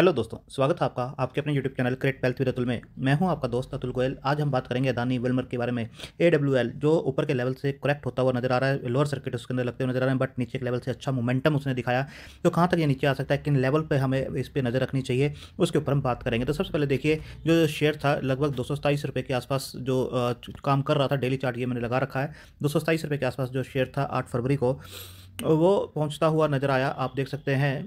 hello दोस्तों स्वागत है आपका आपके अपने YouTube channel create wealth with Atul में मैं हूं आपका दोस्त अतुल गोयल आज हम बात करेंगे अदानी वेलमर के बारे में ए डब्ल्यू एल जो ऊपर के लेवल से करेक्ट होता हुआ नजर आ रहा है लोअर सर्किट उसके अंदर लगते हुए नजर आ रहे हैं बट नीचे के लेवल से अच्छा मोमेंटम उसने दिखाया तो कहाँ तक ये नीचे आ सकता है किन लेवल पर हमें इस पर नज़र रखनी चाहिए उसके ऊपर हम बात करेंगे तो सबसे पहले देखिए जो शेयर था लगभग दो रुपये के आसपास जो काम कर रहा था डेली चार्ट ये मैंने लगा रखा है दो रुपये के आसपास जो शेयर था आठ फरवरी को वो पहुँचता हुआ नज़र आया आप देख सकते हैं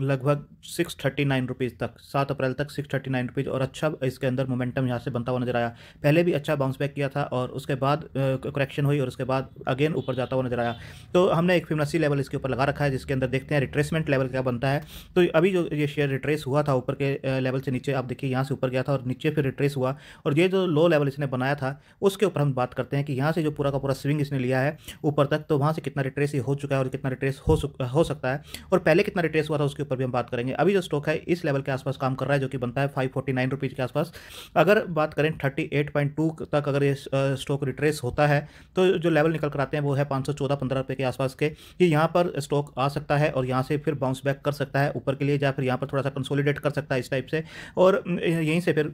लगभग सिक्स थर्टी नाइन रुपीज़ तक सात अप्रैल तक सिक्स थर्टी नाइन रुपीज़ और अच्छा इसके अंदर मोमेंटम यहाँ से बनता हुआ नजर आया पहले भी अच्छा बाउंस बैक किया था और उसके बाद करेक्शन हुई और उसके बाद अगेन ऊपर जाता हुआ नजर आया तो हमने एक फिमनासी लेवल इसके ऊपर लगा रखा है जिसके अंदर देखते हैं रिट्रेसमेंट लेवल क्या बनता है तो अभी जो ये शेयर रिट्रेस हुआ था ऊपर के लेवल से नीचे आप देखिए यहाँ से ऊपर गया था और नीचे फिर रिट्रेस हुआ और ये जो लो लेवल इसने बनाया था उसके ऊपर हम बात करते हैं कि यहाँ से जो पूरा का पूरा स्विंग इसने लिया है ऊपर तक तो वहाँ से कितना रिट्रेस हो चुका है और कितना रिट्रेस हो सकता है और पहले कितना रिट्रेस हुआ था उसके ऊपर भी हम बात करेंगे अभी जो स्टॉक है इस लेवल के आसपास काम कर रहा है जो कि बनता है फाइव फोर्टी नाइन रुपीज़ के आसपास अगर बात करें थर्टी एट पॉइंट टू तक अगर ये स्टॉक रिट्रेस होता है तो जो लेवल निकल कर आते हैं वो है पाँच सौ चौदह पंद्रह के आसपास के कि यहाँ पर स्टॉक आ सकता है और यहाँ से फिर बाउंस बैक कर सकता है ऊपर के लिए या फिर यहाँ पर थोड़ा सा कंसोलिडेट कर सकता है इस टाइप से और यहीं से फिर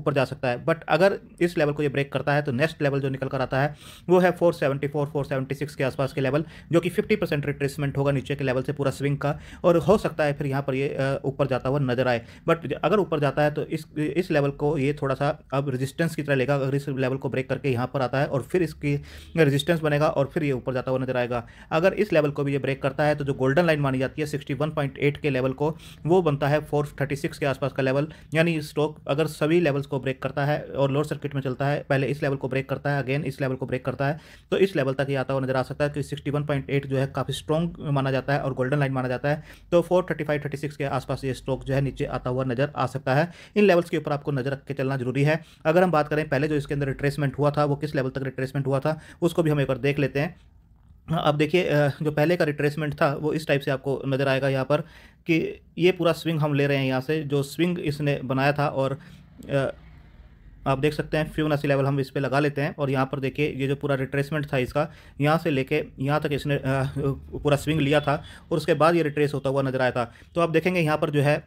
ऊपर जा सकता है बट अगर इस लेवल को ये ब्रेक करता है तो नेक्स्ट लेवल जो निकल कर आता है वो है four seventy four four seventy six के आसपास के लेवल जो कि फिफ्टी परसेंट रिट्रेसमेंट होगा नीचे के लेवल से पूरा स्विंग का और हो सकता है है फिर यहाँ पर ये ऊपर जाता हुआ नजर आए बट अगर ऊपर जाता है तो इस इस लेवल को ये थोड़ा सा अब रेजिस्टेंस की तरह लेगा अगर इस लेवल को ब्रेक करके यहाँ पर आता है और फिर इसकी रेजिस्टेंस बनेगा और फिर ये ऊपर जाता हुआ नजर आएगा अगर इस लेवल को भी ये ब्रेक करता है तो जो गोल्डन लाइन मानी जाती है सिक्सटी के लेवल को वो बनता है फोर के आसपास का लेवल यानी स्टॉक अगर सभी लेवल्स को ब्रेक करता है और लोअर सर्किट में चलता है पहले इस लेवल को ब्रेक करता है अगेन इस लेवल को ब्रेक करता है तो इस लेवल तक ये आता हुआ नजर आ सकता है कि सिक्सटी जो है काफ़ी स्ट्रॉन्ग माना जाता है और गोल्डन लाइन माना जाता है तो फोर 35 36 के आसपास ये स्टॉक जो है नीचे आता हुआ नजर आ सकता है इन लेवल्स के ऊपर आपको नजर रख के चलना जरूरी है अगर हम बात करें पहले जो इसके अंदर रिट्रेसमेंट हुआ था वो किस लेवल तक रिट्रेसमेंट हुआ था उसको भी हम एक बार देख लेते हैं अब देखिए जो पहले का रिट्रेसमेंट था वो इस टाइप से आपको नज़र आएगा यहाँ पर कि ये पूरा स्विंग हम ले रहे हैं यहाँ से जो स्विंग इसने बनाया था और आप देख सकते हैं फ्यूनासी लेवल हम इस पर लगा लेते हैं और यहाँ पर देखिए ये जो पूरा रिट्रेसमेंट था इसका यहाँ से लेके यहाँ तक इसने पूरा स्विंग लिया था और उसके बाद ये रिट्रेस होता हुआ नजर आया था तो आप देखेंगे यहाँ पर जो है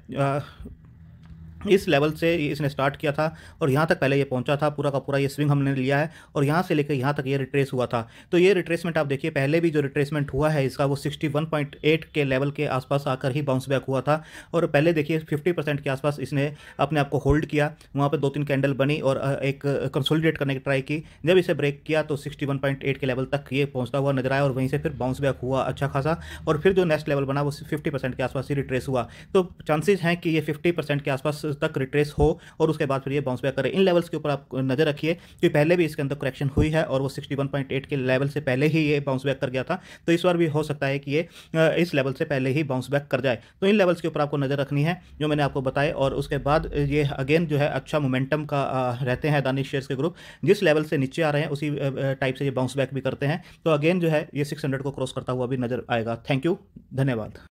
इस लेवल से इसने स्टार्ट किया था और यहाँ तक पहले ये पहुँचा था पूरा का पूरा ये स्विंग हमने लिया है और यहाँ से लेकर यहाँ तक ये रिट्रेस हुआ था तो ये रिट्रेसमेंट आप देखिए पहले भी जो रिट्रेसमेंट हुआ है इसका वो 61.8 के लेवल के आसपास आकर ही बाउंस बैक हुआ था और पहले देखिए 50 परसेंट के आसपास इसने अपने आप को होल्ड किया वहाँ पर दो तीन कैंडल बनी और एक कंसोलिडेट करने की ट्राई की जब इसे ब्रेक किया तो सिक्सटी के लेवल तक ये पहुँचता हुआ नजर आया और वहीं से फिर बाउंस बैक हुआ अच्छा खासा और फिर जो नेक्स्ट लेवल बना वो फिफ्टी के आसपास ही रिट्रेस हुआ तो चांसेज हैं कि ये फिफ्टी के आसपास तक रिट्रेस हो और उसके बाद फिर ये बाउंस बैक करे इन लेवल्स के ऊपर आप नजर रखिए कि पहले भी इसके अंदर करेक्शन हुई है और वो 61.8 के लेवल से पहले ही ये बाउंस बैक कर गया था तो इस बार भी हो सकता है कि ये इस लेवल से पहले ही बाउंस बैक कर जाए तो इन लेवल्स के ऊपर आपको नज़र रखनी है जो मैंने आपको बताए और उसके बाद ये अगेन जो है अच्छा मोमेंटम का रहते हैं दानिश शेयर्स के ग्रुप जिस लेवल से नीचे आ रहे हैं उसी टाइप से ये बाउंस बैक भी करते हैं तो अगेन जो है ये सिक्स को क्रॉस करता हुआ भी नजर आएगा थैंक यू धन्यवाद